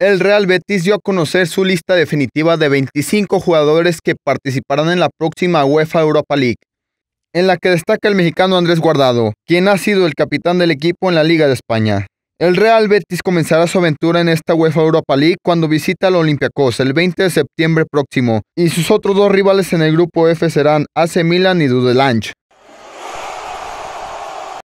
El Real Betis dio a conocer su lista definitiva de 25 jugadores que participarán en la próxima UEFA Europa League, en la que destaca el mexicano Andrés Guardado, quien ha sido el capitán del equipo en la Liga de España. El Real Betis comenzará su aventura en esta UEFA Europa League cuando visita al Olympiacos el 20 de septiembre próximo, y sus otros dos rivales en el grupo F serán AC Milan y Dudelange.